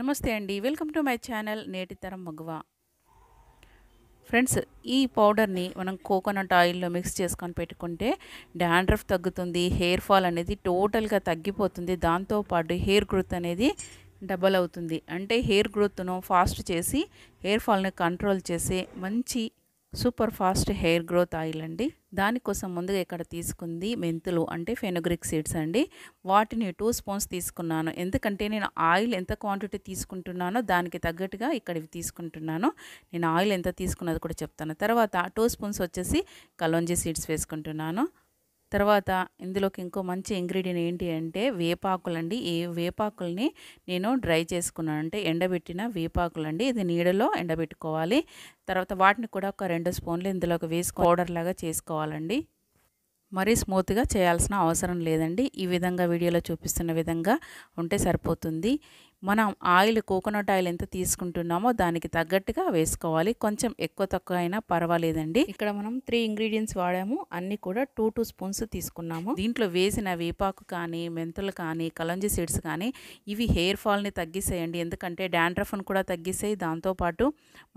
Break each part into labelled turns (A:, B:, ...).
A: నమస్తే అండి welcome to my channel నేటితరం మగువ ఫ్రెండ్స్ ఈ పౌడర్ని మనం కోకోనట్ ఆయిల్లో మిక్స్ చేసుకొని పెట్టుకుంటే డాండ్రఫ్ తగ్గుతుంది హెయిర్ ఫాల్ అనేది టోటల్గా తగ్గిపోతుంది దాంతోపాటు హెయిర్ గ్రోత్ అనేది డబల్ అవుతుంది అంటే హెయిర్ గ్రోత్ను ఫాస్ట్ చేసి హెయిర్ ఫాల్ని కంట్రోల్ చేసే మంచి super fast hair growth oil అండి దానికోసం ముందుగా ఇక్కడ తీసుకుంది మెంతులు అంటే ఫెనోగ్రిక్ సీడ్స్ అండి వాటిని టూ స్పూన్స్ తీసుకున్నాను ఎందుకంటే నేను ఆయిల్ ఎంత క్వాంటిటీ తీసుకుంటున్నానో దానికి తగ్గట్టుగా ఇక్కడ తీసుకుంటున్నాను నేను ఆయిల్ ఎంత తీసుకున్నది కూడా చెప్తాను తర్వాత టూ స్పూన్స్ వచ్చేసి కలోంజీ సీడ్స్ వేసుకుంటున్నాను తర్వాత ఇందులోకి ఇంకో మంచి ఇంగ్రీడియంట్ ఏంటి అంటే వేపాకులండి ఈ వేపాకుల్ని నేను డ్రై చేసుకున్నాను అంటే ఎండబెట్టిన వేపాకులండి ఇది నీడలో ఎండబెట్టుకోవాలి తర్వాత వాటిని కూడా ఒక రెండు స్పూన్లు ఇందులోకి వేసి పౌడర్ లాగా చేసుకోవాలండి మరీ స్మూత్గా చేయాల్సిన అవసరం లేదండి ఈ విధంగా వీడియోలో చూపిస్తున్న విధంగా ఉంటే సరిపోతుంది మనం ఆయిల్ కోకోనట్ ఆయిల్ ఎంత తీసుకుంటున్నామో దానికి తగ్గట్టుగా వేసుకోవాలి కొంచెం ఎక్కువ తక్కువ అయినా పర్వాలేదండి ఇక్కడ మనం త్రీ ఇంగ్రీడియంట్స్ వాడాము అన్ని కూడా టూ టూ స్పూన్స్ తీసుకున్నాము దీంట్లో వేసిన వేపాకు కానీ మెంతులు కానీ కలంజి సీడ్స్ కానీ ఇవి హెయిర్ ఫాల్ని తగ్గిసేయండి ఎందుకంటే డాండ్రఫ్ను కూడా తగ్గిస్తాయి దాంతోపాటు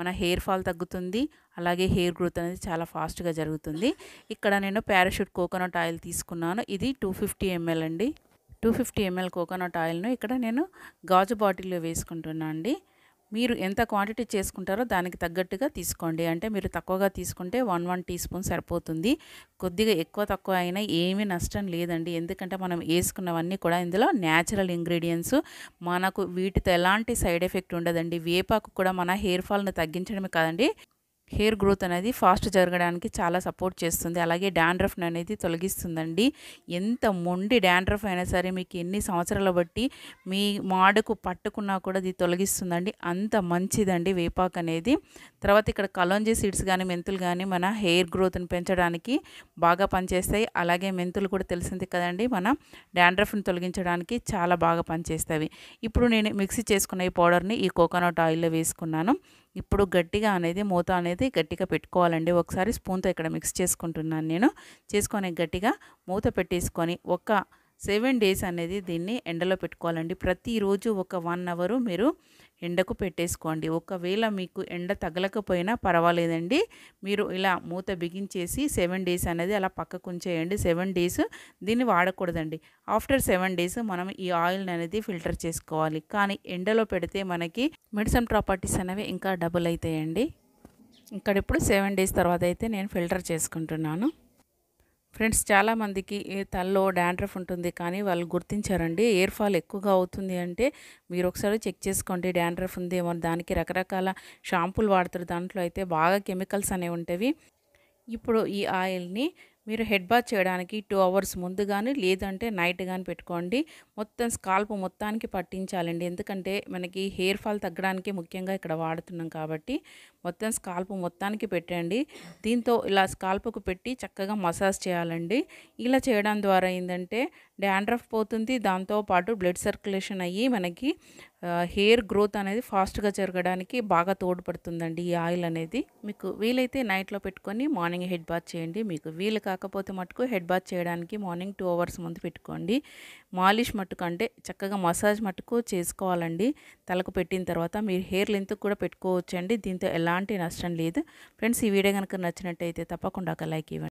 A: మన హెయిర్ ఫాల్ తగ్గుతుంది అలాగే హెయిర్ గ్రోత్ అనేది చాలా ఫాస్ట్గా జరుగుతుంది ఇక్కడ నేను పారాషూట్ కోకోనట్ ఆయిల్ తీసుకున్నాను ఇది టూ ఫిఫ్టీ ఎంఎల్ అండి టూ ఫిఫ్టీ ఎంఎల్ కోకోనట్ ఆయిల్ను ఇక్కడ నేను గాజు బాటిల్లో వేసుకుంటున్నాను అండి మీరు ఎంత క్వాంటిటీ చేసుకుంటారో దానికి తగ్గట్టుగా తీసుకోండి అంటే మీరు తక్కువగా తీసుకుంటే వన్ వన్ టీ స్పూన్ సరిపోతుంది కొద్దిగా ఎక్కువ తక్కువ అయినా ఏమీ నష్టం లేదండి ఎందుకంటే మనం వేసుకున్నవన్నీ కూడా ఇందులో న్యాచురల్ ఇంగ్రీడియంట్స్ మనకు వీటితో ఎలాంటి సైడ్ ఎఫెక్ట్ ఉండదండి వేపాకు కూడా మన హెయిర్ ఫాల్ను తగ్గించడమే కాదండి హెయిర్ గ్రోత్ అనేది ఫాస్ట్ జరగడానికి చాలా సపోర్ట్ చేస్తుంది అలాగే డాండ్రఫ్ అనేది తొలగిస్తుందండి ఎంత మొండి డాండ్రఫ్ అయినా సరే మీకు ఎన్ని సంవత్సరాల బట్టి మీ మాడకు పట్టుకున్నా కూడా ఇది తొలగిస్తుందండి అంత మంచిదండి వేపాకు అనేది తర్వాత ఇక్కడ కలోంజీ సీడ్స్ కానీ మెంతులు కానీ మన హెయిర్ గ్రోత్ని పెంచడానికి బాగా పనిచేస్తాయి అలాగే మెంతులు కూడా తెలిసింది కదండి మన డాండ్రఫ్ని తొలగించడానికి చాలా బాగా పనిచేస్తాయి ఇప్పుడు నేను మిక్సీ చేసుకున్న ఈ పౌడర్ని ఈ కోకోనట్ ఆయిల్లో వేసుకున్నాను ఇప్పుడు గట్టిగా అనేది మూత అనేది గట్టిగా పెట్టుకోవాలండి ఒకసారి స్పూన్తో ఇక్కడ మిక్స్ చేసుకుంటున్నాను నేను చేసుకొని గట్టిగా మూత పెట్టేసుకొని ఒక సెవెన్ డేస్ అనేది దీన్ని ఎండలో పెట్టుకోవాలండి ప్రతిరోజు ఒక వన్ అవరు మీరు ఎండకు పెట్టేసుకోండి ఒకవేళ మీకు ఎండ తగలకపోయినా పర్వాలేదండి మీరు ఇలా మూత బిగించేసి సెవెన్ డేస్ అనేది అలా పక్కకు ఉంచేయండి సెవెన్ డేస్ దీన్ని వాడకూడదండి ఆఫ్టర్ సెవెన్ డేస్ మనం ఈ ఆయిల్ అనేది ఫిల్టర్ చేసుకోవాలి కానీ ఎండలో పెడితే మనకి మెడిసిన్ ప్రాపర్టీస్ అనేవి ఇంకా డబుల్ అవుతాయండి ఇక్కడ ఇప్పుడు సెవెన్ డేస్ తర్వాత అయితే నేను ఫిల్టర్ చేసుకుంటున్నాను ఫ్రెండ్స్ చాలామందికి తలలో డాండ్రఫ్ ఉంటుంది కానీ వాళ్ళు గుర్తించారండి ఎయిర్ ఫాల్ ఎక్కువగా అవుతుంది అంటే మీరు ఒకసారి చెక్ చేసుకోండి డాండ్రఫ్ ఉందేమో దానికి రకరకాల షాంపూలు వాడతారు దాంట్లో అయితే బాగా కెమికల్స్ అనేవి ఉంటాయి ఇప్పుడు ఈ ఆయిల్ని మీరు హెడ్ బాత్ చేయడానికి టూ అవర్స్ ముందు కానీ లేదంటే నైట్ కానీ పెట్టుకోండి మొత్తం స్కాల్ప్ మొత్తానికి పట్టించాలండి ఎందుకంటే మనకి హెయిర్ ఫాల్ తగ్గడానికి ముఖ్యంగా ఇక్కడ వాడుతున్నాం కాబట్టి మొత్తం స్కాల్ప్ మొత్తానికి పెట్టండి దీంతో ఇలా స్కాల్ప్కు పెట్టి చక్కగా మసాజ్ చేయాలండి ఇలా చేయడం ద్వారా ఏంటంటే డాండ్రఫ్ పోతుంది దాంతోపాటు బ్లడ్ సర్క్యులేషన్ అయ్యి మనకి హెయిర్ గ్రోత్ అనేది ఫాస్ట్గా జరగడానికి బాగా తోడ్పడుతుందండి ఈ ఆయిల్ అనేది మీకు వీలైతే నైట్లో పెట్టుకొని మార్నింగ్ హెడ్ బాత్ చేయండి మీకు వీలు కాకపోతే మటుకు హెడ్ బాత్ చేయడానికి మార్నింగ్ టూ అవర్స్ ముందు పెట్టుకోండి మాలిష్ మట్టుకు అంటే చక్కగా మసాజ్ మట్టుకు చేసుకోవాలండి తలకు పెట్టిన తర్వాత మీరు హెయిర్ లెంత్ కూడా పెట్టుకోవచ్చండి దీంతో ఎలాంటి నష్టం లేదు ఫ్రెండ్స్ ఈ వీడియో కనుక నచ్చినట్టయితే తప్పకుండా ఒక లైక్ ఇవ్వండి